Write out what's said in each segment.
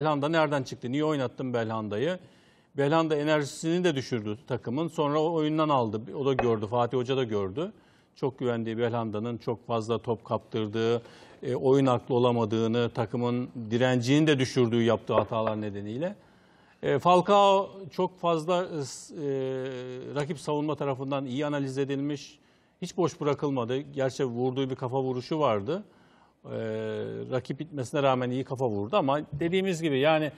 Belhanda nereden çıktı? Niye oynattın Belhanda'yı? Belhanda enerjisini de düşürdü takımın. Sonra o oyundan aldı. O da gördü. Fatih Hoca da gördü. Çok güvendiği Belhanda'nın çok fazla top kaptırdığı, e, oyun aklı olamadığını, takımın direncini de düşürdüğü yaptığı hatalar nedeniyle. E, Falcao çok fazla e, rakip savunma tarafından iyi analiz edilmiş. Hiç boş bırakılmadı. Gerçi vurduğu bir kafa vuruşu vardı. Ee, rakip bitmesine rağmen iyi kafa vurdu ama dediğimiz gibi yani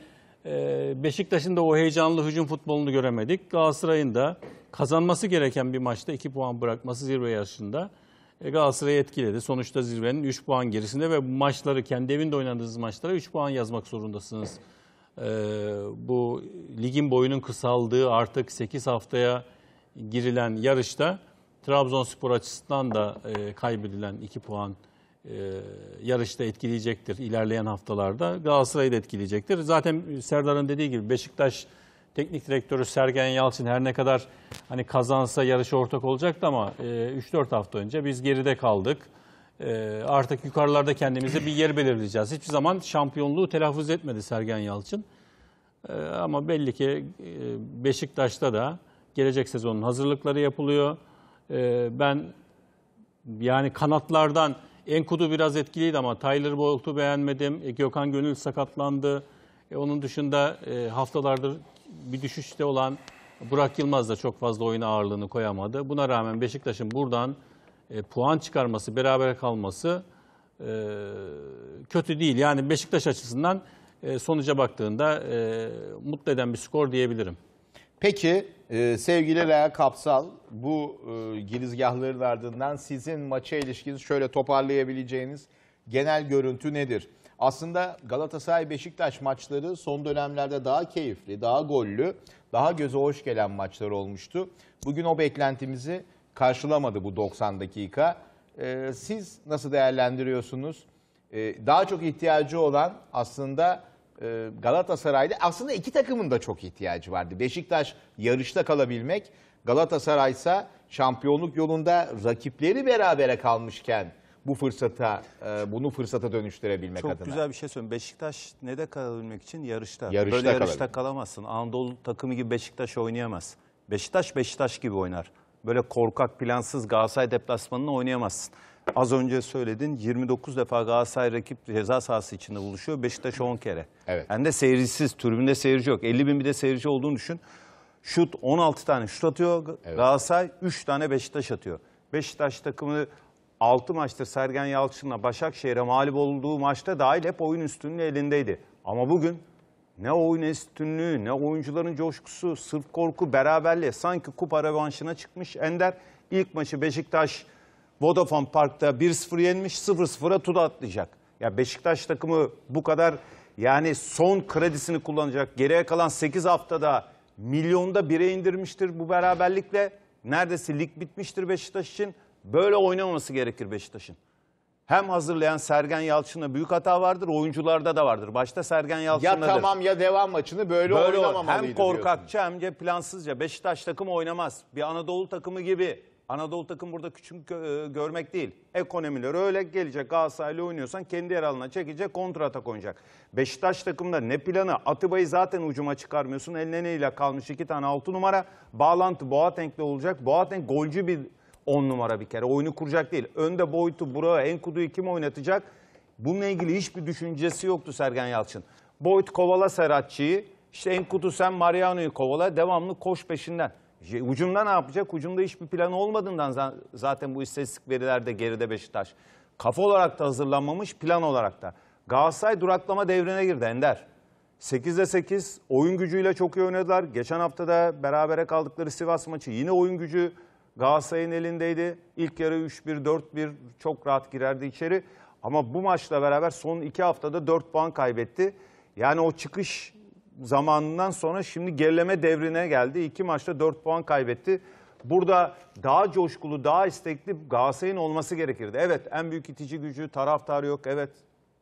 e, Beşiktaş'ın da o heyecanlı hücum futbolunu göremedik. Galatasaray'ın da kazanması gereken bir maçta 2 puan bırakması zirve yarışında e, Galatasaray'ı etkiledi. Sonuçta zirvenin 3 puan gerisinde ve bu maçları kendi evinde oynadığınız maçlara 3 puan yazmak zorundasınız. E, bu ligin boyunun kısaldığı artık 8 haftaya girilen yarışta Trabzonspor açısından da e, kaybedilen 2 puan e, yarışta etkileyecektir ilerleyen haftalarda. Galatasaray'ı da etkileyecektir. Zaten Serdar'ın dediği gibi Beşiktaş teknik direktörü Sergen Yalçın her ne kadar hani kazansa yarışa ortak olacaktı ama 3-4 e, hafta önce biz geride kaldık. E, artık yukarılarda kendimize bir yer belirleyeceğiz. Hiçbir zaman şampiyonluğu telaffuz etmedi Sergen Yalçın. Ama belli ki Beşiktaş'ta da gelecek sezonun hazırlıkları yapılıyor. Ben yani kanatlardan Enkudu biraz etkiliydi ama Tyler Bolt'u beğenmedim. E, Gökhan Gönül sakatlandı. E, onun dışında e, haftalardır bir düşüşte olan Burak Yılmaz da çok fazla oyuna ağırlığını koyamadı. Buna rağmen Beşiktaş'ın buradan puan çıkarması, beraber kalması kötü değil. Yani Beşiktaş açısından e, sonuca baktığında e, mutlu eden bir skor diyebilirim. Peki ee, sevgili Lea Kapsal, bu e, girizgahların ardından sizin maça ilişkiniz şöyle toparlayabileceğiniz genel görüntü nedir? Aslında Galatasaray-Beşiktaş maçları son dönemlerde daha keyifli, daha gollü, daha göze hoş gelen maçlar olmuştu. Bugün o beklentimizi karşılamadı bu 90 dakika. Ee, siz nasıl değerlendiriyorsunuz? Ee, daha çok ihtiyacı olan aslında ee, Galatasaray'da aslında iki takımın da çok ihtiyacı vardı. Beşiktaş yarışta kalabilmek, Galatasaray ise şampiyonluk yolunda rakipleri berabere kalmışken bu fırsata e, bunu fırsata dönüştürebilmek çok adına. Çok güzel bir şey söylüyorsun. Beşiktaş ne de kalabilmek için yarışta. yarışta Böyle yarışta kalamazsın. Anadolu takımı gibi Beşiktaş oynayamaz. Beşiktaş Beşiktaş gibi oynar. Böyle korkak, plansız Galatasaray deplasmanını oynayamazsın. Az önce söyledin 29 defa Galatasaray rakip ceza sahası içinde buluşuyor. Beşiktaş 10 kere. Evet. Hem de seyircisiz, tribünde seyirci yok. 50 bin bir de seyirci olduğunu düşün. Şut 16 tane şut atıyor. Evet. Galatasaray 3 tane Beşiktaş atıyor. Beşiktaş takımı 6 maçtır Sergen Yalçın'la Başakşehir'e mağlup olduğu maçta dahil hep oyun üstünlüğü elindeydi. Ama bugün ne oyun üstünlüğü, ne oyuncuların coşkusu, sırf korku, beraberliğe sanki kupa revanşına çıkmış Ender. ilk maçı Beşiktaş Vodafone Park'ta 1-0 yenmiş 0-0'a tuda atlayacak. Ya Beşiktaş takımı bu kadar yani son kredisini kullanacak. Geriye kalan 8 haftada milyonda bire indirmiştir bu beraberlikle. Neredeyse lig bitmiştir Beşiktaş için. Böyle oynamaması gerekir Beşiktaş'ın. Hem hazırlayan Sergen Yalçın'da büyük hata vardır, oyuncularda da vardır. Başta Sergen Yalçın'dadır. Ya tamam ya devam maçını böyle, böyle oynamamalıydı Hem korkakça diyorsun. hem de plansızca. Beşiktaş takımı oynamaz. Bir Anadolu takımı gibi Anadolu takım burada küçük e, görmek değil. Ekonomileri öyle gelecek Galatasaray'la oynuyorsan kendi yer alına çekecek kontra atak oynayacak. Beşiktaş takımda ne planı? Atiba'yı zaten ucuma çıkarmıyorsun. Eline neyle kalmış iki tane altı numara. Bağlantı Boateng'le olacak. Boateng golcü bir on numara bir kere. Oyunu kuracak değil. Önde boyutu, Burak'ı, Enkudu'yu kim oynatacak? Bununla ilgili hiçbir düşüncesi yoktu Sergen Yalçın. Boyut kovala Serhatçı'yı. İşte Enkudu sen Mariano'yu kovala. Devamlı koş peşinden. Ucunda ne yapacak? Ucunda hiçbir planı olmadığından zaten bu istatistik verilerde geride Beşiktaş. Kafa olarak da hazırlanmamış, plan olarak da. Galatasaray duraklama devrine girdi Ender. 8'de 8 oyun gücüyle çok iyi oynadılar. Geçen hafta da berabere kaldıkları Sivas maçı yine oyun gücü Galatasaray'ın elindeydi. İlk yarı 3-1, 4-1 çok rahat girerdi içeri. Ama bu maçla beraber son iki haftada 4 puan kaybetti. Yani o çıkış zamanından sonra şimdi gerileme devrine geldi. İki maçta dört puan kaybetti. Burada daha coşkulu, daha istekli Galatasaray'ın olması gerekirdi. Evet en büyük itici gücü taraftar yok. Evet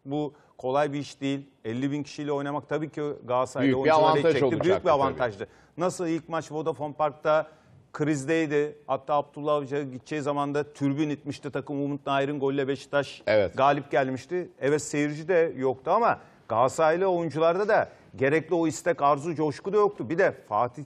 bu kolay bir iş değil. 50 bin kişiyle oynamak tabii ki Galatasaray'da Büyük bir avantaj çekti. Büyük bir avantajdı. Tabii. Nasıl ilk maç Vodafone Park'ta krizdeydi. Hatta Abdullah Avcı gideceği zaman da türbün itmişti takım. Umut Nair'in golle Beşiktaş evet. galip gelmişti. Evet seyirci de yoktu ama Galatasaraylı oyuncularda da gerekli o istek, arzu, coşku da yoktu. Bir de Fatih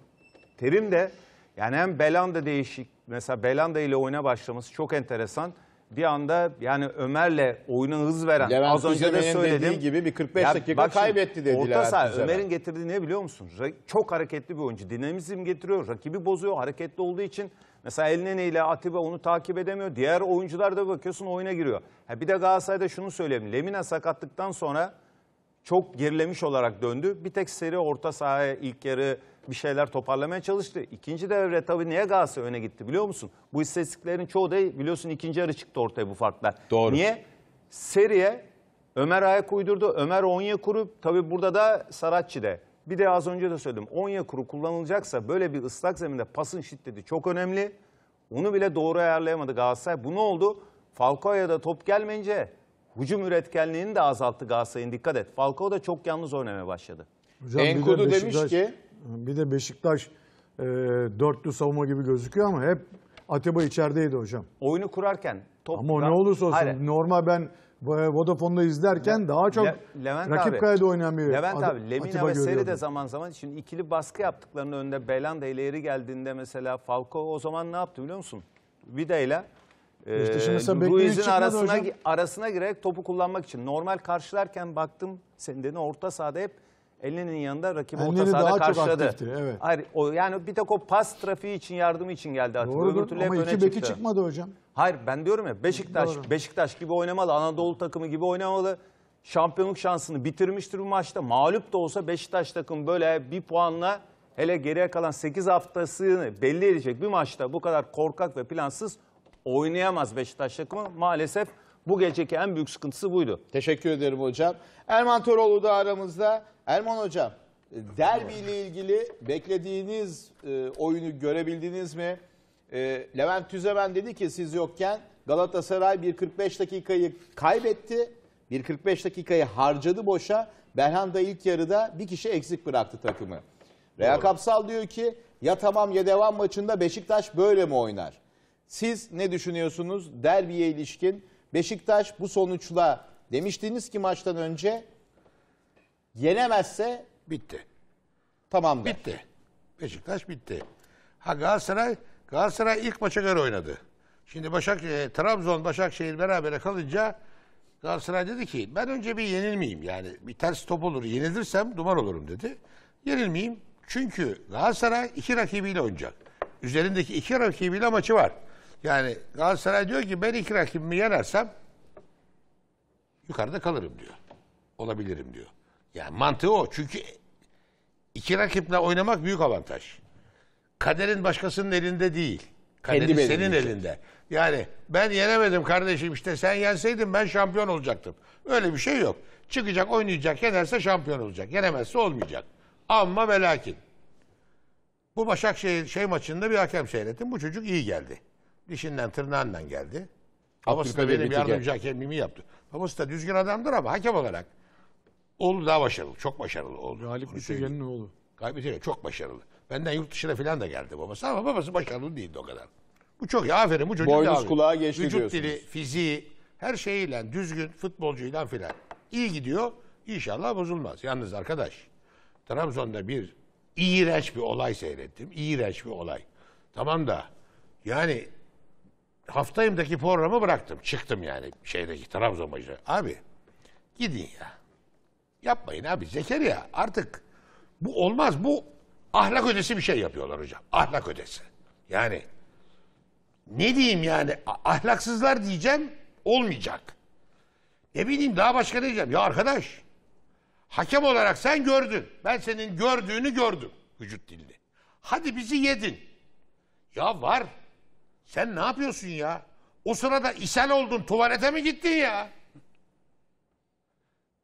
Terim de yani hem Belanda değişik. Mesela Belanda ile oyuna başlaması çok enteresan. Bir anda yani Ömer'le oyuna hız veren. Levent az önce de söyledim. gibi bir 45 ya dakika bak kaybetti dediler. Orta saha Ömer'in getirdiği ne biliyor musun? Çok hareketli bir oyuncu. Dinamizm getiriyor. Rakibi bozuyor. Hareketli olduğu için Mesela Elnene ile Atiba onu takip edemiyor. Diğer oyuncular da bakıyorsun oyuna giriyor. Ha bir de Galatasaray'da şunu söyleyeyim. Lemina sakatlıktan sonra çok gerilemiş olarak döndü. Bir tek seri orta sahaya ilk yarı bir şeyler toparlamaya çalıştı. İkinci devre tabii niye Galatasaray öne gitti biliyor musun? Bu istatistiklerin çoğu da biliyorsun ikinci yarı çıktı ortaya bu farklar. Doğru. Niye? Seriye Ömer ayak uydurdu. Ömer onya kurup tabii burada da de. Bir de az önce de söyledim. onya kuru kullanılacaksa böyle bir ıslak zeminde pasın şiddeti çok önemli. Onu bile doğru ayarlayamadı Galatasaray. Bu ne oldu? Falcao'ya da top gelmeyince Hücum üretkenliğini de azalttı Galatasaray'ın dikkat et. Falcao da çok yalnız oynamaya başladı. Hocam, Enkudu de demiş ki... Bir de Beşiktaş e, dörtlü savunma gibi gözüküyor ama hep Atiba içerideydi hocam. Oyunu kurarken... Top ama ne olursa olsun Hayır. normal ben Vodafone'da izlerken Le, daha çok Le, Levent rakip abi, kayada oynayan bir Levent abi, Lemina Atiba ve Seri de zaman zaman şimdi ikili baskı yaptıklarının önünde Belanda ile geldiğinde mesela Falco o zaman ne yaptı biliyor musun? Vida ile e, Ruiz'in arasına, hocam. arasına girerek topu kullanmak için. Normal karşılarken baktım Senden'i orta sahada hep Elneni'nin yanında rakibi Elneni orta sahada karşıladı. Aktifti, evet. Hayır, o, yani bir tek o pas trafiği için yardımı için geldi artık. Doğrudur Öbür ama iki beki çıktı. çıkmadı hocam. Hayır ben diyorum ya Beşiktaş, Doğru. Beşiktaş gibi oynamalı, Anadolu takımı gibi oynamalı. Şampiyonluk şansını bitirmiştir bu maçta. Mağlup da olsa Beşiktaş takım böyle bir puanla hele geriye kalan 8 haftasını belli edecek bir maçta bu kadar korkak ve plansız oynayamaz Beşiktaş takımı. Maalesef bu geceki en büyük sıkıntısı buydu. Teşekkür ederim hocam. Erman Toroğlu da aramızda. Erman hocam derbi ile ilgili beklediğiniz e, oyunu görebildiniz mi? E, Levent Tüzemen dedi ki siz yokken Galatasaray 1.45 dakikayı kaybetti. 1.45 dakikayı harcadı boşa. da ilk yarıda bir kişi eksik bıraktı takımı. Rea Kapsal diyor ki ya tamam ya devam maçında Beşiktaş böyle mi oynar? Siz ne düşünüyorsunuz derbiye ilişkin? Beşiktaş bu sonuçla demiştiniz ki maçtan önce yenemezse bitti. Tamam Bitti. Beşiktaş bitti. Ha Galatasaray Galatasaray ilk maça göre oynadı. Şimdi Başak e, Trabzon Başakşehir beraber kalınca Galatasaray dedi ki ben önce bir yenilmeyeyim yani bir ters top olur yenilirsem duman olurum dedi. Yenilmeyeyim çünkü Galatasaray iki rakibiyle oynayacak. Üzerindeki iki rakibiyle maçı var. Yani Galatasaray diyor ki ben iki rakibimi yenersem yukarıda kalırım diyor. Olabilirim diyor. Yani mantığı o. Çünkü iki rakiple oynamak büyük avantaj. Kaderin başkasının elinde değil. Kaderin Kendi senin elinde. Yani ben yenemedim kardeşim işte sen yenseydin ben şampiyon olacaktım. Öyle bir şey yok. Çıkacak oynayacak yenerse şampiyon olacak. Yenemezse olmayacak. Ama ve lakin. Bu Başakşehir şey maçında bir hakem seyrettim. Bu çocuk iyi geldi dişinden tırnağından geldi. Babası da benim yardımcı hakemliğimi yaptı. Babası da düzgün adamdır ama hakem olarak. Oğlu daha başarılı. Çok başarılı oldu. Galip Bitigen'in oğlu. Galip Bitigen çok başarılı. Benden yurt dışına falan da geldi babası ama babası başarılı değildi o kadar. Bu çok iyi. Aferin bu çocuk. Boynuz kulağa geçti Vücut diyorsunuz. dili, fiziği, her şeyiyle düzgün futbolcuyla filan. İyi gidiyor. İnşallah bozulmaz. Yalnız arkadaş Trabzon'da bir iğrenç bir olay seyrettim. İğrenç bir olay. Tamam da yani haftayımdaki programı bıraktım. Çıktım yani şeydeki Trabzon maçı. Abi gidin ya. Yapmayın abi Zekeriya artık bu olmaz. Bu ahlak ödesi bir şey yapıyorlar hocam. Ahlak ödesi. Yani ne diyeyim yani ahlaksızlar diyeceğim olmayacak. Ne bileyim daha başka ne diyeceğim? Ya arkadaş hakem olarak sen gördün. Ben senin gördüğünü gördüm vücut dilini. Hadi bizi yedin. Ya var sen ne yapıyorsun ya? O sırada ishal oldun tuvalete mi gittin ya?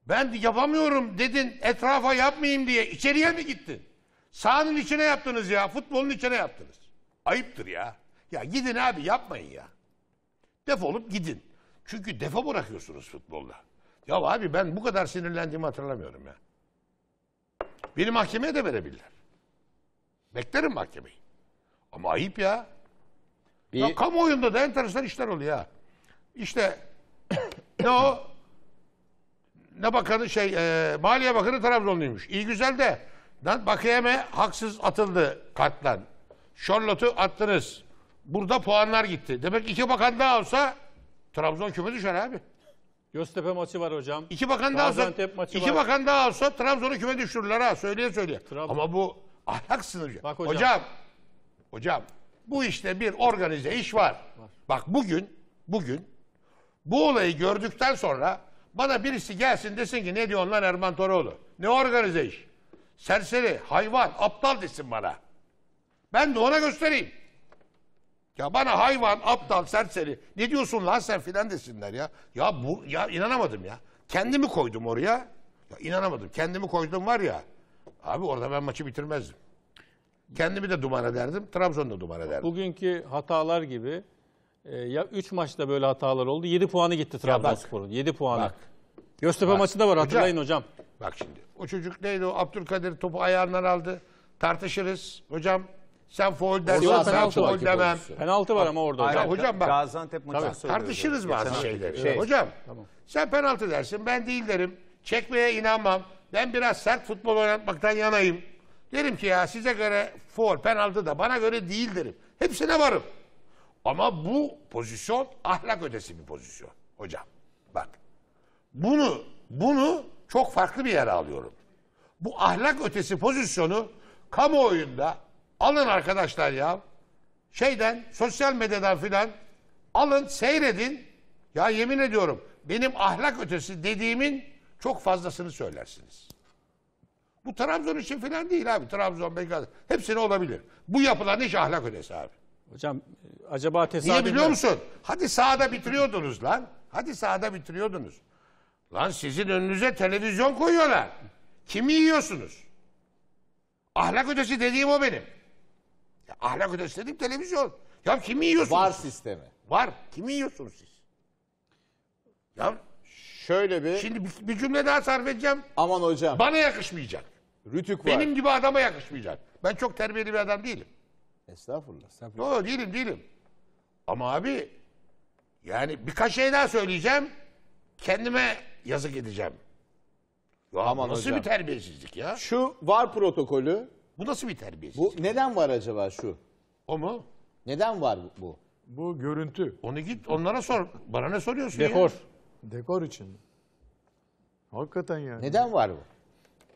Ben yapamıyorum dedin etrafa yapmayayım diye içeriye mi gittin? Sahanın içine yaptınız ya futbolun içine yaptınız. Ayıptır ya. Ya gidin abi yapmayın ya. Defolup gidin. Çünkü defa bırakıyorsunuz futbolda. Ya abi ben bu kadar sinirlendiğimi hatırlamıyorum ya. Beni mahkemeye de verebilirler. Beklerim mahkemeyi. Ama ayıp ya. Bir... Ya kamuoyunda da enteresan işler oluyor İşte ne o? Ne bakanı şey e, Maliye Bakanı Trabzonluymuş. İyi güzel de lan Bakayeme haksız atıldı karttan. Charlotte'u attınız. Burada puanlar gitti. Demek iki bakan daha olsa Trabzon küme düşer abi. Göztepe maçı var hocam. İki bakan daha olsa, iki var. bakan daha olsa Trabzon'u küme düşürürler ha söyleye söyleye. Trabzon. Ama bu ahlak sınırı. Bak hocam. Hocam. Hocam bu işte bir organize iş var. var. Bak bugün, bugün bu olayı gördükten sonra bana birisi gelsin desin ki ne diyor lan Erman Toroğlu? Ne organize iş? Serseri, hayvan, aptal desin bana. Ben de ona göstereyim. Ya bana hayvan, aptal, serseri ne diyorsun lan sen filan desinler ya. Ya bu ya inanamadım ya. Kendimi koydum oraya. Ya inanamadım. Kendimi koydum var ya. Abi orada ben maçı bitirmezdim. Kendimi de duman ederdim. Trabzon'da duman ederdim. Bugünkü hatalar gibi e, ya 3 maçta böyle hatalar oldu. 7 puanı gitti Trabzonspor'un. 7 puanı. Bak. Göztepe bak. maçı da var hatırlayın hocam. hocam. Bak şimdi. O çocuk neydi o? Abdülkadir topu ayağından aldı. Tartışırız. Hocam sen foul dersen ben foul demem. Penaltı var ama orada hocam. hocam bak. Gaziantep maçını söylüyorum. Tartışırız bazı Geçen şey şeyleri. Şey. Hocam tamam. sen penaltı dersin ben değil derim. Çekmeye inanmam. Ben biraz sert futbol oynatmaktan yanayım. Derim ki ya size göre for penaltı da bana göre değil derim. Hepsine varım. Ama bu pozisyon ahlak ötesi bir pozisyon hocam. Bak bunu bunu çok farklı bir yere alıyorum. Bu ahlak ötesi pozisyonu kamuoyunda alın arkadaşlar ya şeyden sosyal medyadan filan alın seyredin. Ya yemin ediyorum benim ahlak ötesi dediğimin çok fazlasını söylersiniz. Bu Trabzon için falan değil abi. Trabzon, Beşiktaş. Hepsine olabilir. Bu yapılan iş ahlak ödesi abi. Hocam e, acaba tesadüf Niye biliyor musun? Hadi sahada bitiriyordunuz lan. Hadi sahada bitiriyordunuz. Lan sizin önünüze televizyon koyuyorlar. Kimi yiyorsunuz? Ahlak ödesi dediğim o benim. Ya, ahlak ödesi dedim televizyon. Ya kimi yiyorsunuz? Var sistemi. Var. Kimi yiyorsunuz siz? Ya şöyle bir... Şimdi bir cümle daha sarf edeceğim. Aman hocam. Bana yakışmayacak. Rütük var. Benim gibi adama yakışmayacak. Ben çok terbiyeli bir adam değilim. Estağfurullah. Estağfurullah. Yok değilim değilim. Ama abi yani birkaç şey daha söyleyeceğim. Kendime yazık edeceğim. Ya Aman nasıl hocam. bir terbiyesizlik ya? Şu var protokolü. Bu nasıl bir Bu terbiyesizlik? neden var acaba şu? O mu? Neden var bu? Bu görüntü. Onu git onlara sor. Bana ne soruyorsun ya? Dekor. Dekor için. Hakikaten yani. Neden var bu?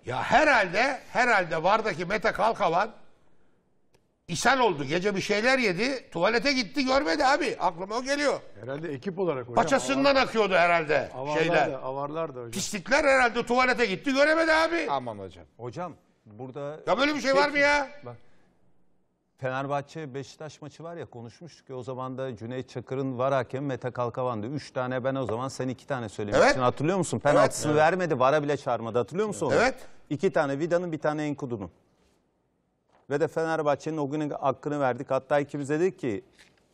Ya herhalde, herhalde Vardaki Mete Kalkavan ishal oldu. Gece bir şeyler yedi. Tuvalete gitti görmedi abi. Aklıma o geliyor. Herhalde ekip olarak hocam. Paçasından avar, akıyordu herhalde avarlar şeyler. Da, avarlar da hocam. Pislikler herhalde tuvalete gitti göremedi abi. Aman hocam. Hocam burada... Ya böyle bir şey var mı ya? Bak. Fenerbahçe Beşiktaş maçı var ya konuşmuştuk ya o zaman da Cüneyt Çakır'ın var hakemi Mete Kalkavan'dı. Üç tane ben o zaman sen iki tane söylemiştin evet. hatırlıyor musun? Penaltısını evet. vermedi vara bile çağırmadı hatırlıyor musun onu? Evet. İki tane Vida'nın bir tane Enkudu'nun. Ve de Fenerbahçe'nin o günün hakkını verdik. Hatta ikimiz dedik ki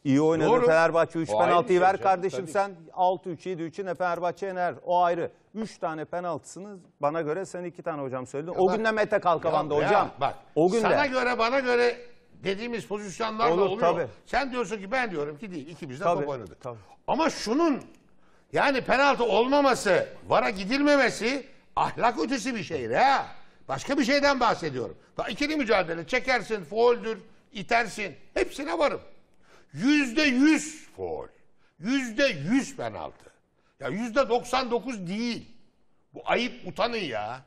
iyi oynadı Doğru. Fenerbahçe 3 penaltıyı ver şey kardeşim tabii. sen 6-3-7-3'ü ne Fenerbahçe yener o ayrı. 3 tane penaltısını bana göre sen iki tane hocam söyledin. Ya o bak, günde Mete Kalkavan'dı ya hocam. Bak, o günde. Sana göre bana göre dediğimiz pozisyonlarla Olur, oluyor. Tabii. Sen diyorsun ki ben diyorum ki değil. İkimiz de tabii, top oynadık. Tabii. Ama şunun yani penaltı olmaması, vara gidilmemesi ahlak ötesi bir şey ya. Başka bir şeyden bahsediyorum. Da ikili mücadele çekersin, fauldür, itersin. Hepsine varım. Yüzde yüz faul. Yüzde yüz penaltı. Ya yüzde doksan dokuz değil. Bu ayıp utanın ya.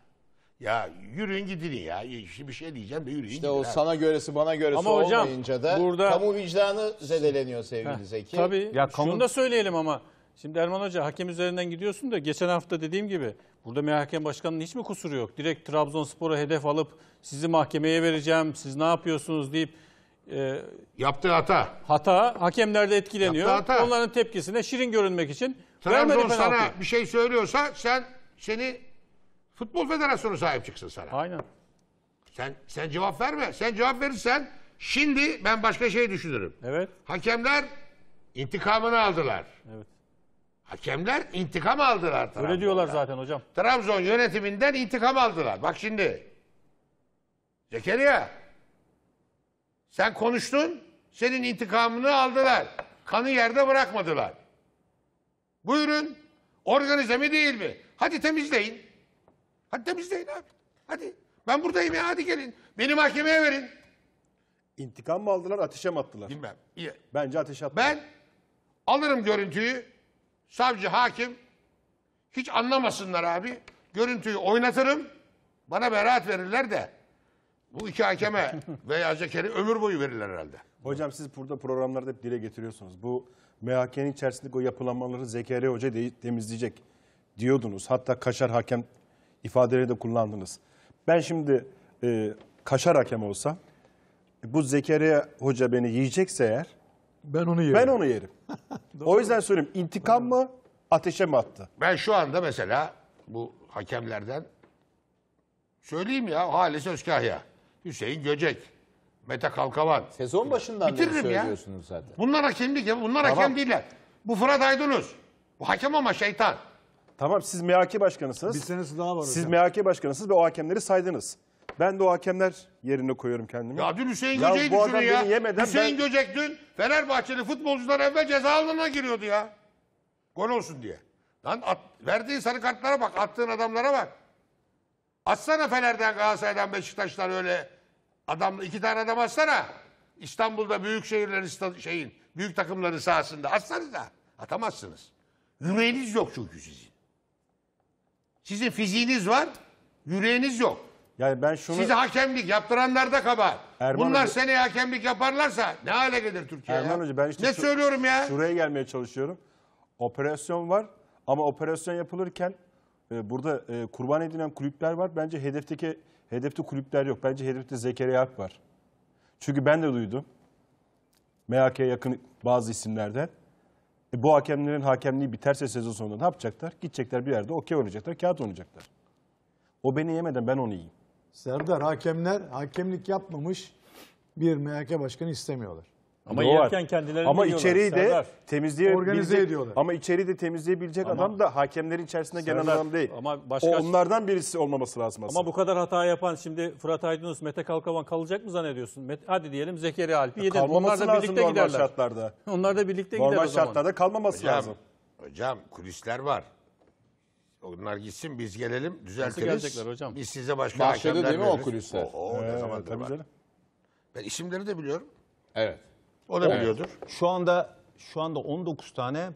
Ya yürüyün gidin ya. İşte bir şey diyeceğim de yürüyün İşte gidin. o sana göresi bana göresi ama hocam, olmayınca da burada... kamu vicdanı zedeleniyor sevgili Heh, Zeki. Tabii. Ya, kamu... Şunu da söyleyelim ama. Şimdi Erman Hoca hakem üzerinden gidiyorsun da geçen hafta dediğim gibi burada MHK başkanının hiç mi kusuru yok? Direkt Trabzonspor'a hedef alıp sizi mahkemeye vereceğim, siz ne yapıyorsunuz deyip e, yaptığı hata. Hata hakemlerde etkileniyor. hata. Onların tepkisine şirin görünmek için Trabzon sana bir şey söylüyorsa sen seni Futbol Federasyonu sahip çıksın sana. Aynen. Sen sen cevap verme. Sen cevap verirsen şimdi ben başka şey düşünürüm. Evet. Hakemler intikamını aldılar. Evet. Hakemler intikam aldılar Trabzon'dan. Öyle diyorlar zaten hocam. Trabzon yönetiminden intikam aldılar. Bak şimdi. Zekeriya. Sen konuştun. Senin intikamını aldılar. Kanı yerde bırakmadılar. Buyurun. Organize mi değil mi? Hadi temizleyin. Hadi temizleyin abi. Hadi. Ben buradayım ya hadi gelin. Beni mahkemeye verin. İntikam mı aldılar, ateşe mi attılar? Bilmem. İyi. Bence ateşe attılar. Ben alırım görüntüyü. Savcı, hakim. Hiç anlamasınlar abi. Görüntüyü oynatırım. Bana beraat verirler de. Bu iki hakeme veya Zeker'i ömür boyu verirler herhalde. Hocam siz burada programlarda hep dile getiriyorsunuz. Bu MHK'nin içerisindeki o yapılanmaları Zekeriya Hoca de- temizleyecek diyordunuz. Hatta kaşar hakem ifadeleri de kullandınız. Ben şimdi e, kaşar hakem olsam, bu Zekeriya Hoca beni yiyecekse eğer, ben onu yerim. Ben onu yerim. o yüzden söyleyeyim, intikam mı, ateşe mi attı? Ben şu anda mesela bu hakemlerden söyleyeyim ya Halis Özkahya, Hüseyin Göcek, Mete Kalkavan. Sezon başından beri Bitiririm ya. zaten. Bunlar hakemlik ya. Bunlar Tamam. hakem değiller. Bu Fırat Aydınus. Bu hakem ama şeytan. Tamam siz MHK başkanısınız. Bir senesi daha var Siz hocam. MHK başkanısınız ve o hakemleri saydınız. Ben de o hakemler yerine koyuyorum kendimi. Ya dün Hüseyin Ya Göcek'i bu düşünün ya. yemeden Hüseyin ben- Göcek dün Fenerbahçeli futbolcular evvel ceza alanına giriyordu ya. Gol olsun diye. Lan at, verdiğin sarı kartlara bak, attığın adamlara bak. Atsana Fener'den, Galatasaray'dan, Beşiktaş'tan öyle adam iki tane adam atsana. İstanbul'da büyük şehirlerin şeyin büyük takımların sahasında atsanız da atamazsınız. Yüreğiniz yok çünkü sizin. Sizin fiziğiniz var, yüreğiniz yok. Yani ben şunu... Size hakemlik yaptıranlar da kabahat. Erman Bunlar Hoca... seneye hakemlik yaparlarsa ne hale gelir Türkiye Erman ya? Hoca ben işte ne şu... söylüyorum ya? Şuraya gelmeye çalışıyorum. Operasyon var ama operasyon yapılırken e, burada e, kurban edilen kulüpler var. Bence hedefteki hedefte kulüpler yok. Bence hedefte Zekeriya Alp var. Çünkü ben de duydum. MHK'ye yakın bazı isimlerden. E bu hakemlerin hakemliği biterse sezon sonunda ne yapacaklar? Gidecekler bir yerde okey oynayacaklar, kağıt oynayacaklar. O beni yemeden ben onu yiyeyim. Serdar hakemler hakemlik yapmamış bir MHK başkanı istemiyorlar. Ama Doğru. yerken kendilerini Ama içeriği de temizleyebilecek ama içeriği de temizleyebilecek Ama- adam da hakemlerin içerisinde gelen Serdar, adam değil. ama başka- o onlardan birisi olmaması lazım aslında. Ama bu kadar hata yapan şimdi Fırat Aydınus, Mete Kalkavan kalacak mı zannediyorsun? Met- hadi diyelim Zekeriya Alp'i yedin. Onlar da lazım birlikte normal giderler. şartlarda. Onlar da birlikte gider Normal o zaman. şartlarda kalmaması Hocam, lazım. hocam kulisler var. Onlar gitsin biz gelelim düzeltiriz. gelecekler hocam? Biz size başka Başladı hakemler değil mi o kulisler? O, o ne ee, zamandır Tabii var. canım. Ben isimleri de biliyorum. Evet. O da Evet. biliyordur. Şu anda şu anda 19 tane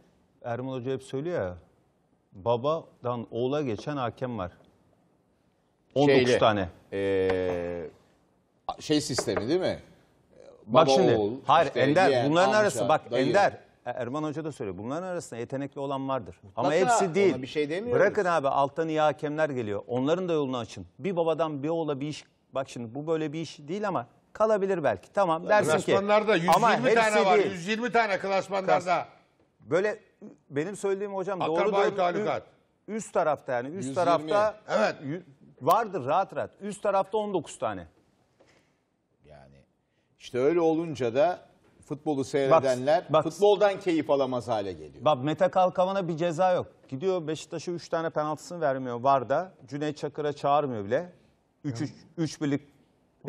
Erman Hoca hep söylüyor ya. Babadan oğula geçen hakem var. 19 Şeyli. tane. Ee, şey sistemi değil mi? Bak şimdi. oğul, hayır işte Ender yeğen, bunların amca, arası bak dayı. Ender e, Erman Hoca da söylüyor. Bunların arasında yetenekli olan vardır. Ama hepsi değil. bir şey Bırakın abi alttan iyi hakemler geliyor. Onların da yolunu açın. Bir babadan bir oğula bir iş. Bak şimdi bu böyle bir iş değil ama kalabilir belki. Tamam dersin ki. Klasmanlarda 120 ama tane var. Değil. 120 tane klasmanlarda. Böyle benim söylediğim hocam Akrabayı doğru doğru. Talukat. Üst tarafta yani üst 120. tarafta evet. vardır rahat rahat. Üst tarafta 19 tane. Yani işte öyle olunca da futbolu seyredenler bak, bak, futboldan keyif alamaz hale geliyor. Bak Mete Kalkavan'a bir ceza yok. Gidiyor Beşiktaş'a 3 tane penaltısını vermiyor. Var da Cüneyt Çakır'a çağırmıyor bile. 3-3 birlik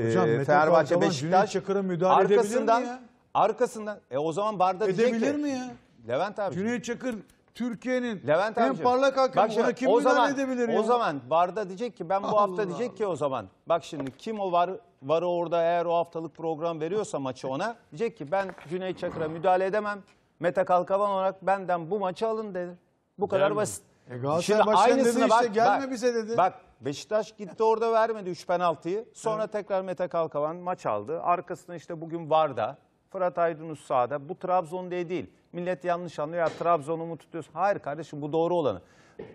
Hocam, e, Fenerbahçe Beşiktaş Çakır'a müdahale arkasından, edebilir mi ya? Arkasından. E o zaman Barda edebilir diyecek ki. mi ya? Levent abi. Cüneyt Çakır Türkiye'nin Levent en parlak hakkı ona kim o zaman, edebilir ya? O zaman Barda diyecek ki ben bu Allah hafta Allah. diyecek ki o zaman. Bak şimdi kim o var varı orada eğer o haftalık program veriyorsa maçı ona diyecek ki ben Cüneyt Çakır'a müdahale edemem. Mete Kalkavan olarak benden bu maçı alın denir. Bu kadar Değil basit. E Şimdi aynısını işte bak, gelme bak, bize dedi. Bak Beşiktaş gitti orada vermedi 3 penaltıyı. Sonra evet. tekrar Mete Kalkavan maç aldı. arkasında işte bugün Varda, Fırat Aydın sağda. Bu Trabzon diye değil. Millet yanlış anlıyor ya Trabzon'u mu tutuyorsun? Hayır kardeşim bu doğru olanı.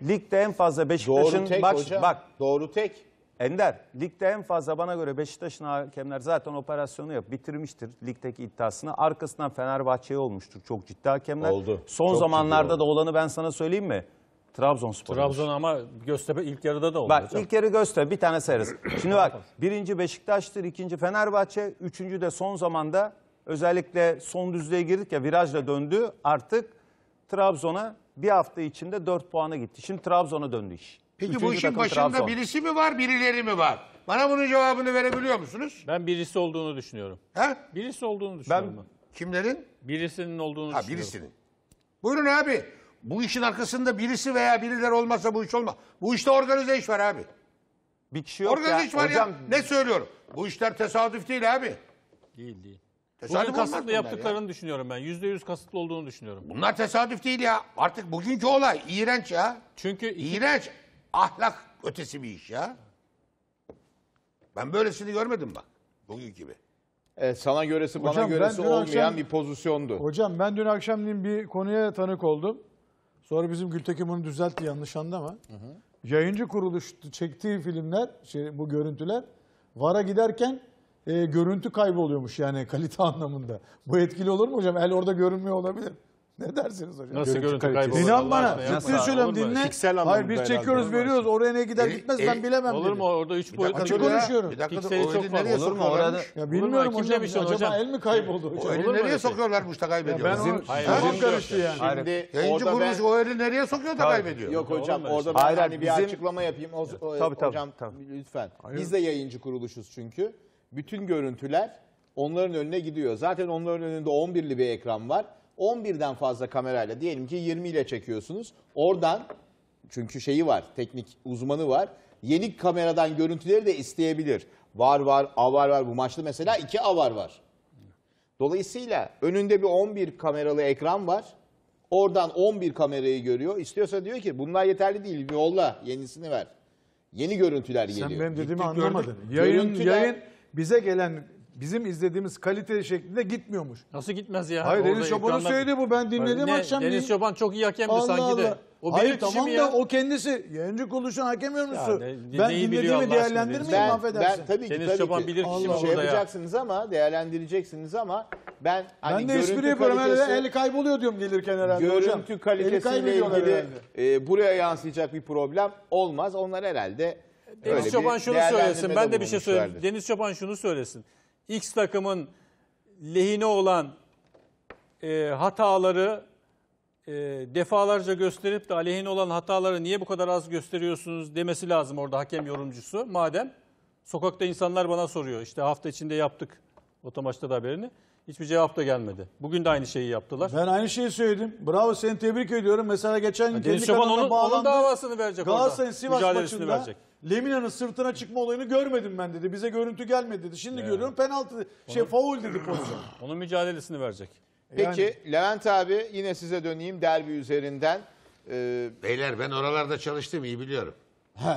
Ligde en fazla Beşiktaş'ın... Doğru tek bak, hocam. Bak, doğru tek. Ender, ligde en fazla bana göre Beşiktaş'ın hakemler zaten operasyonu yap bitirmiştir ligdeki iddiasını. Arkasından Fenerbahçe'ye olmuştur çok ciddi hakemler. Oldu. Son çok zamanlarda da olanı ben sana söyleyeyim mi? Trabzonspor. Trabzon ama Göztepe ilk yarıda da oldu. Bak hocam. ilk yarı Göztepe bir tane sayarız. Şimdi bak birinci Beşiktaş'tır, ikinci Fenerbahçe, üçüncü de son zamanda özellikle son düzlüğe girdik ya virajla döndü artık Trabzon'a bir hafta içinde dört puana gitti. Şimdi Trabzon'a döndü iş. Peki Üçüncü bu işin başında Trabzon. birisi mi var, birileri mi var? Bana bunun cevabını verebiliyor musunuz? Ben birisi olduğunu düşünüyorum. He? Birisi olduğunu düşünüyorum. Ben... Kimlerin? Birisinin olduğunu Ha düşünüyorum. birisinin. Buyurun abi bu işin arkasında birisi veya birileri olmasa bu iş olmaz. Bu işte organize iş var abi. Bir kişi yok organize ya. iş var Hocam... ya. Ne söylüyorum? Bu işler tesadüf değil abi. Değil değil. Tesadüf Bunu kasıtlı yaptıklarını ya. düşünüyorum ben. Yüzde yüz kasıtlı olduğunu düşünüyorum. Bunlar tesadüf değil ya. Artık bugünkü olay iğrenç ya. Çünkü iki... iğrenç ahlak ötesi bir iş ya. Ben böylesini görmedim bak. Bugün gibi. Evet, sana göresi hocam, bana göresi olmayan akşam, bir pozisyondu. Hocam ben dün akşamleyin bir konuya tanık oldum. Sonra bizim Gültekin bunu düzeltti yanlış mı? Hı hı. Yayıncı kuruluş çektiği filmler, şey, bu görüntüler VAR'a giderken e, görüntü kayboluyormuş yani kalite anlamında. Bu etkili olur mu hocam? El orada görünmüyor olabilir. Ne dersiniz hocam? Nasıl görüntü, görüntü kalitesi? İnan bana. Allah Ciddi söylüyorum Olur mu? dinle. Hayır anlamında biz çekiyoruz Allah veriyoruz. Oraya ne gider e, gitmez e, ben bilemem. Olur mu orada 3 boyutlu Açık konuşuyorum. Bir dakika da Pikseli o çok fazla. nereye Olur mu orada? Ya bilmiyorum Kim hocam. demiş onu Acaba el mi kayboldu hocam? O eli nereye şey? sokuyorlar? şey? sokuyorlarmuş kaybediyor? Ben onu- Hayır, Kafam bizim- karıştı yani. Şimdi Yayıncı orada kurmuş o eli nereye sokuyor da kaybediyor? Yok hocam orada şey? ben Hayır, hani bir açıklama yapayım. O, o- hocam lütfen. Biz de yayıncı kuruluşuz çünkü. Bütün görüntüler onların önüne gidiyor. Zaten onların önünde 11'li bir ekran var. 11'den fazla kamerayla diyelim ki 20 ile çekiyorsunuz. Oradan çünkü şeyi var, teknik uzmanı var. Yeni kameradan görüntüleri de isteyebilir. Var var, avar var. Bu maçta mesela iki avar var. Dolayısıyla önünde bir 11 kameralı ekran var. Oradan 11 kamerayı görüyor. İstiyorsa diyor ki bunlar yeterli değil. Bir yolla yenisini ver. Yeni görüntüler geliyor. Sen benim dediğimi Gittik anlamadın. Yayın, Görüntüler- yayın bize gelen bizim izlediğimiz kalite şeklinde gitmiyormuş. Nasıl gitmez ya? Hayır Deniz Şoban'ın ekranda- söyledi bu. Ben dinledim Ne, akşam. Deniz çoban çok iyi hakemdi Allah sanki de. O Hayır tamam da o kendisi yayıncı kuruluşun hakem yorumcusu. ben dinlediğimi aşkına Deniz? değerlendirmeyeyim Ben, affedersin. Ben, tabii ki Deniz tabii Şaban ki. bilir kişi mi şey burada ya? yapacaksınız ama değerlendireceksiniz ama ben hani de görüntü espri yapıyorum. herhalde el kayboluyor diyorum gelirken herhalde hocam. görüntü Eli kalitesiyle ilgili e, buraya yansıyacak bir problem olmaz. Onlar herhalde Deniz Çoban şunu söylesin. Ben de bir şey değerlendirmede söyleyeyim. Deniz Çoban şunu söylesin. X takımın lehine olan e, hataları e, defalarca gösterip de aleyhine olan hataları niye bu kadar az gösteriyorsunuz demesi lazım orada hakem yorumcusu. Madem sokakta insanlar bana soruyor işte hafta içinde yaptık otomaçta da haberini. Hiçbir cevap da gelmedi. Bugün de aynı şeyi yaptılar. Ben aynı şeyi söyledim. Bravo seni tebrik ediyorum. Mesela geçen gün Deniz kendi kanalına onun, bağlandı. onun davasını verecek Galatasaray'ın orada. Sivas Mücadelesini maçında verecek. Lemina'nın sırtına çıkma olayını görmedim ben dedi. Bize görüntü gelmedi dedi. Şimdi Evet. görüyorum penaltı şey faul dedi pozisyon. Onun mücadelesini verecek. Peki Levent abi yine size döneyim derbi üzerinden. Ee, Beyler ben oralarda çalıştım iyi biliyorum. He.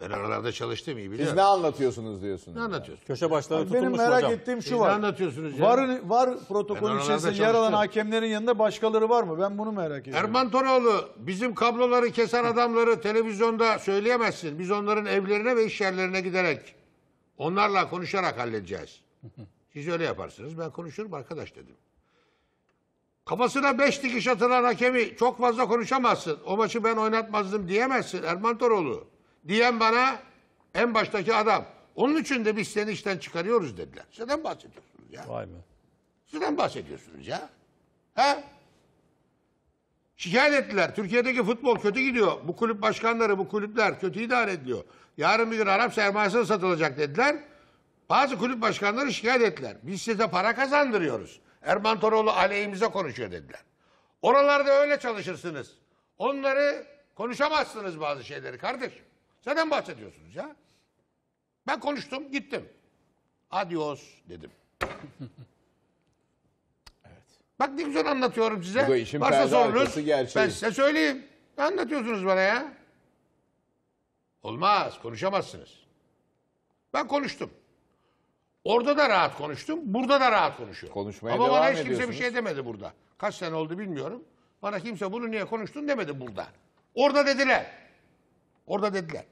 Ben aralarda çalıştım iyi biliyorum. Siz ne anlatıyorsunuz diyorsunuz? Ne anlatıyorsunuz? Köşe başları tutulmuş Benim merak hocam. ettiğim şu Siz ne var. anlatıyorsunuz ya? Var, var Ben protokolün oralarda içerisinde yer alan hakemlerin yanında başkaları var mı? Ben bunu merak ediyorum. Erman Toroğlu bizim kabloları kesen adamları televizyonda söyleyemezsin. Biz onların evlerine ve iş yerlerine giderek onlarla konuşarak halledeceğiz. Siz öyle yaparsınız ben konuşurum arkadaş dedim. Kafasına beş dikiş atılan hakemi çok fazla konuşamazsın. O maçı ben oynatmazdım diyemezsin Erman Toroğlu diyen bana en baştaki adam. Onun için de biz seni işten çıkarıyoruz dediler. Sizden bahsediyorsunuz ya. Vay be. Sizden bahsediyorsunuz ya. He? Şikayet ettiler. Türkiye'deki futbol kötü gidiyor. Bu kulüp başkanları, bu kulüpler kötü idare ediliyor. Yarın bir gün Arap sermayesi satılacak dediler. Bazı kulüp başkanları şikayet ettiler. Biz size para kazandırıyoruz. Erman Toroğlu aleyhimize konuşuyor dediler. Oralarda öyle çalışırsınız. Onları konuşamazsınız bazı şeyleri kardeşim. Neden bahsediyorsunuz ya? Ben konuştum, gittim. Adios dedim. evet. Bak ne güzel anlatıyorum size. Bu da işin Varsa perde sorunuz, ben size söyleyeyim. Ne anlatıyorsunuz bana ya? Olmaz, konuşamazsınız. Ben konuştum. Orada da rahat konuştum, burada da rahat konuşuyorum. Konuşmaya Ama devam bana hiç kimse bir şey demedi burada. Kaç sene oldu bilmiyorum. Bana kimse bunu niye konuştun demedi burada. Orada dediler. Orada dediler.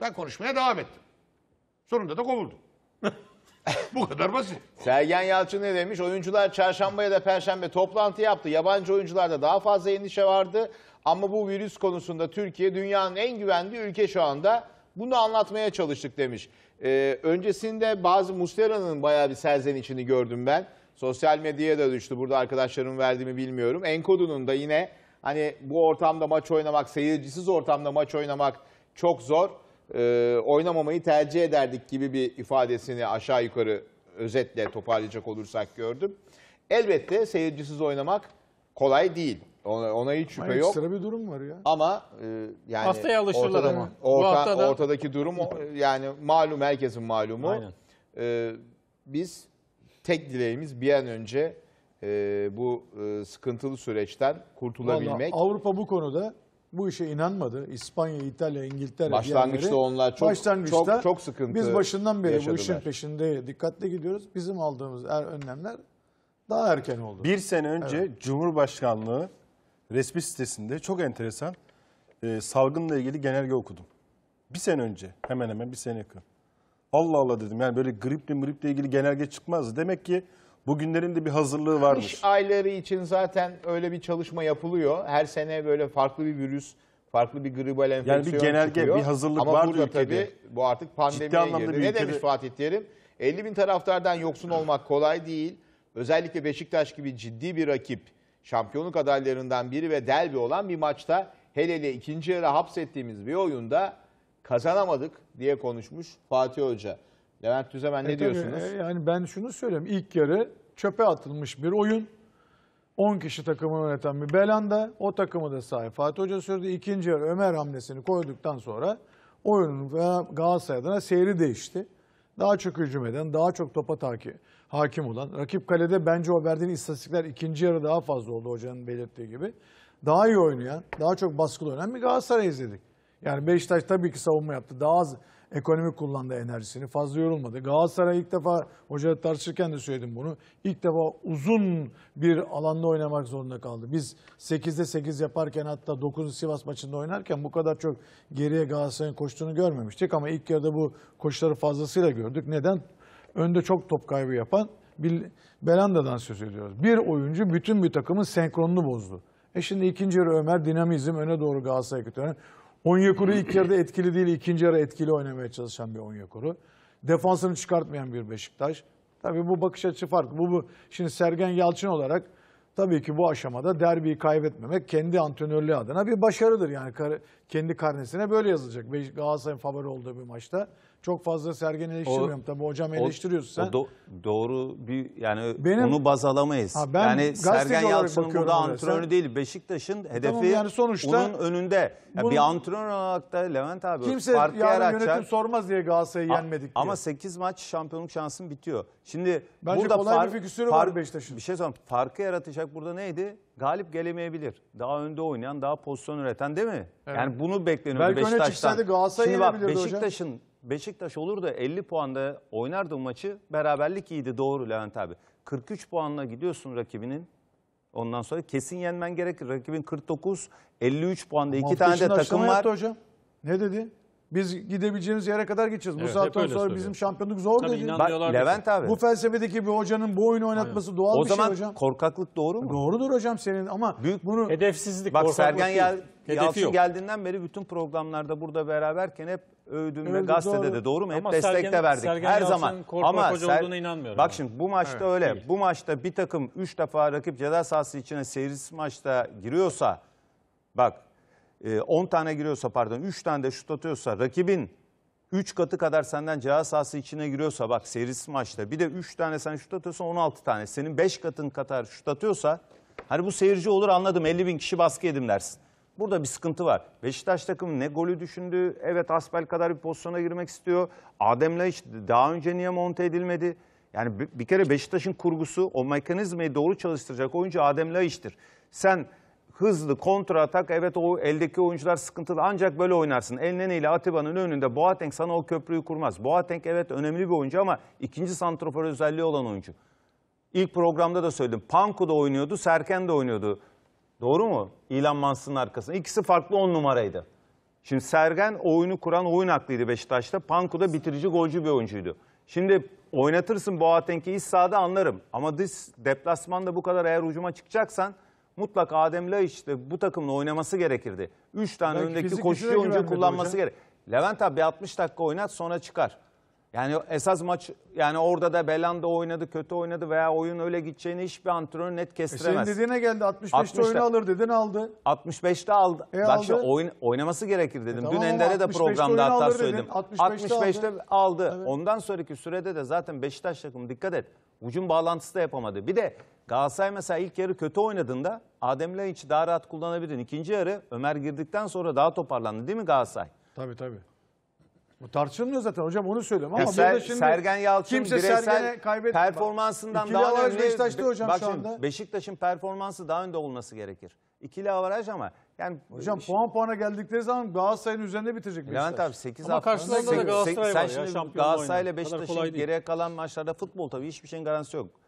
Ben konuşmaya devam ettim. Sonunda da kovuldum. Bu kadar basit. Sergen Yalçın ne demiş? Oyuncular çarşamba ya da perşembe toplantı yaptı. Yabancı oyuncularda daha fazla endişe vardı. Ama bu virüs konusunda Türkiye dünyanın en güvendiği ülke şu anda. Bunu anlatmaya çalıştık demiş. Ee, öncesinde bazı Mustera'nın bayağı bir serzenişini gördüm ben. Sosyal medyaya da düştü. Burada arkadaşlarım verdiğimi bilmiyorum. Enkodu'nun da yine hani bu ortamda maç oynamak, seyircisiz ortamda maç oynamak çok zor. E, oynamamayı tercih ederdik gibi bir ifadesini aşağı yukarı özetle toparlayacak olursak gördüm. Elbette seyircisiz oynamak kolay değil. Ona, ona hiç şüphe yok. Ekstra bir durum var ya. Ama e, yani Haftaya alışırlar ortada, ama. Orta, Bu haftada... Ortadaki durum yani malum herkesin malumu. Aynen. E, biz tek dileğimiz bir an önce e, bu e, sıkıntılı süreçten kurtulabilmek. Vallahi Avrupa bu konuda bu işe inanmadı. İspanya, İtalya, İngiltere Başlangıçta diğerleri, onlar çok, başlangıçta çok, çok sıkıntı Biz başından beri yaşadılar. bu işin peşinde dikkatli gidiyoruz. Bizim aldığımız er, önlemler daha erken oldu. Bir sene önce evet. Cumhurbaşkanlığı resmi sitesinde çok enteresan e, salgınla ilgili genelge okudum. Bir sene önce hemen hemen bir sene yakın. Allah Allah dedim yani böyle griple mriple ilgili genelge çıkmaz. Demek ki Bugünlerin de bir hazırlığı varmış. Kış ayları için zaten öyle bir çalışma yapılıyor. Her sene böyle farklı bir virüs, farklı bir gribal enfeksiyon Yani bir genelge, çıkıyor. bir hazırlık Ama var burada ülkede. tabii bu artık pandemiye girdi. Ne ülkede... demiş Fatih Terim? 50 bin taraftardan yoksun olmak kolay değil. Özellikle Beşiktaş gibi ciddi bir rakip, şampiyonluk adaylarından biri ve derbi olan bir maçta hele hele ikinci yarı hapsettiğimiz bir oyunda kazanamadık diye konuşmuş Fatih Hoca. Levent Düzemen ne e, diyorsunuz? Tabii, e, yani ben şunu söyleyeyim. İlk yarı çöpe atılmış bir oyun. 10 kişi takımı yöneten bir Belanda. O takımı da sahip Fatih Hoca sürdü. İkinci yarı Ömer hamlesini koyduktan sonra oyunun Galatasaray adına seyri değişti. Daha çok hücum eden, daha çok topa taki, hakim olan. Rakip kalede bence o verdiğin istatistikler ikinci yarı daha fazla oldu hocanın belirttiği gibi. Daha iyi oynayan, daha çok baskılı oynayan bir Galatasaray izledik. Yani Beşiktaş tabii ki savunma yaptı. Daha az Ekonomik kullandı enerjisini. Fazla yorulmadı. Galatasaray ilk defa hocayla tartışırken de söyledim bunu. İlk defa uzun bir alanda oynamak zorunda kaldı. Biz 8'de 8 yaparken hatta 9 Sivas maçında oynarken bu kadar çok geriye Galatasaray'ın koştuğunu görmemiştik. Ama ilk yarıda bu koşuları fazlasıyla gördük. Neden? Önde çok top kaybı yapan bir Belanda'dan söz ediyoruz. Bir oyuncu bütün bir takımın senkronunu bozdu. E şimdi ikinci yarı Ömer dinamizm öne doğru Galatasaray'a götürüyor. Onyekuru ilk yarıda etkili değil, ikinci yarı etkili oynamaya çalışan bir Onyekuru. Defansını çıkartmayan bir Beşiktaş. Tabii bu bakış açısı farklı. Bu, bu şimdi Sergen Yalçın olarak tabii ki bu aşamada derbiyi kaybetmemek kendi antrenörlüğü adına bir başarıdır. Yani kar, kendi karnesine böyle yazılacak. Galatasaray'ın favori olduğu bir maçta çok fazla Sergen eleştirmiyorum. O, Tabii hocam eleştiriyorsun sen. O do, doğru bir yani Benim, onu baz alamayız. Ha, ben yani Sergen Yalçın'ın burada antrenörü değil. Beşiktaş'ın hedefi tamam, yani sonuçta, onun önünde. Yani bunun, bir antrenör olarak da Levent abi kimse farkı Kimse yönetim sormaz diye Galatasaray'ı yenmedik diye. Ama 8 maç şampiyonluk şansın bitiyor. Şimdi Bence burada kolay far, bir fikstürü var Beşiktaş'ın. Bir şey sorayım. Farkı yaratacak burada neydi? Galip gelemeyebilir. Daha önde oynayan, daha pozisyon üreten değil mi? Evet. Yani bunu bekleniyor Beşiktaş'tan. Belki öne çıksaydı Galatasaray Şimdi bak Beşiktaş'ın Beşiktaş olur da 50 puanda oynardı maçı. Beraberlik iyiydi doğru Levent abi. 43 puanla gidiyorsun rakibinin. Ondan sonra kesin yenmen gerekir. Rakibin 49, 53 puanda. Ama iki tane de takım var. hocam. Ne dedi? Biz gidebileceğimiz yere kadar gideceğiz. Evet, bu saatten sonra bizim şampiyonluk zor Tabii dedi. Levent abi. Bu felsefedeki bir hocanın bu oyunu oynatması Aynen. doğal o bir şey hocam. O zaman korkaklık doğru mu? Doğrudur hocam senin ama Büyük, bunu... Hedefsizlik, Bak Sergen Yal Yalçın yok. geldiğinden beri bütün programlarda burada beraberken hep övdüm ve gazetede doğru. de doğru mu? Hep ama destek Sergen, de verdik. Sergen Her zaman. Ama ser... inanmıyorum. Bak şimdi bu maçta evet, öyle. Değil. Bu maçta bir takım 3 defa rakip ceza sahası içine seyircisi maçta giriyorsa bak 10 ee, tane giriyorsa pardon 3 tane de şut atıyorsa rakibin 3 katı kadar senden ceza sahası içine giriyorsa bak serisi maçta bir de 3 tane sen şut atıyorsan 16 tane senin 5 katın kadar şut atıyorsa hani bu seyirci olur anladım 50 bin kişi baskı yedim dersin. Burada bir sıkıntı var. Beşiktaş takımı ne golü düşündü? Evet Asbel kadar bir pozisyona girmek istiyor. Adem'le hiç daha önce niye monte edilmedi? Yani bir kere Beşiktaş'ın kurgusu o mekanizmayı doğru çalıştıracak oyuncu Adem Laiç'tir. Sen hızlı kontra atak evet o eldeki oyuncular sıkıntılı ancak böyle oynarsın. Elnene ile Atiba'nın önünde Boateng sana o köprüyü kurmaz. Boateng evet önemli bir oyuncu ama ikinci santrafor özelliği olan oyuncu. İlk programda da söyledim. Panku da oynuyordu, Serken de oynuyordu. Doğru mu? İlan Mansı'nın arkasında. İkisi farklı on numaraydı. Şimdi Sergen oyunu kuran oyun aklıydı Beşiktaş'ta. Panku da bitirici golcü bir oyuncuydu. Şimdi oynatırsın Boateng'i iç sahada anlarım. Ama dış deplasmanda bu kadar eğer ucuma çıkacaksan mutlak Adem işte bu takımla oynaması gerekirdi. 3 tane Belki öndeki koşucu oyuncu kullanması gerek. Levent abi 60 dakika oynat sonra çıkar. Yani esas maç yani orada da Belanda oynadı, kötü oynadı veya oyun öyle gideceğini hiçbir antrenör net kestiremez. E senin dediğine geldi 65'te 60 oyunu alır dedin aldı. 65'te aldı. E Bak aldı. işte oynaması gerekir dedim. E tamam, Dün Ender'e de programda hatta söyledim. 65'te, 65'te aldı. aldı. Evet. Ondan sonraki sürede de zaten Beşiktaş takımı dikkat et. Ucun bağlantısı da yapamadı. Bir de Galatasaray mesela ilk yarı kötü oynadığında Adem Laiç'i daha rahat kullanabilirdin. İkinci yarı Ömer girdikten sonra daha toparlandı değil mi Galatasaray? Tabii tabii. Bu tartışılmıyor zaten hocam onu söylüyorum ama Ser, şimdi Sergen Yalçın kimse bireysel kaybet performansından daha önde. Beşiktaş'ta hocam bak şu anda. Beşiktaş'ın performansı daha önde olması gerekir. İkili avaraj ama yani Hocam iş... puan puana geldikleri zaman Galatasaray'ın üzerinde bitirecek Beşiktaş. Levent abi 8 Ama haftanın karşılarında da Galatasaray var ya, şimdi Galatasaray ile Beşiktaş'ın geriye kalan maçlarda futbol tabii hiçbir şeyin garantisi yok.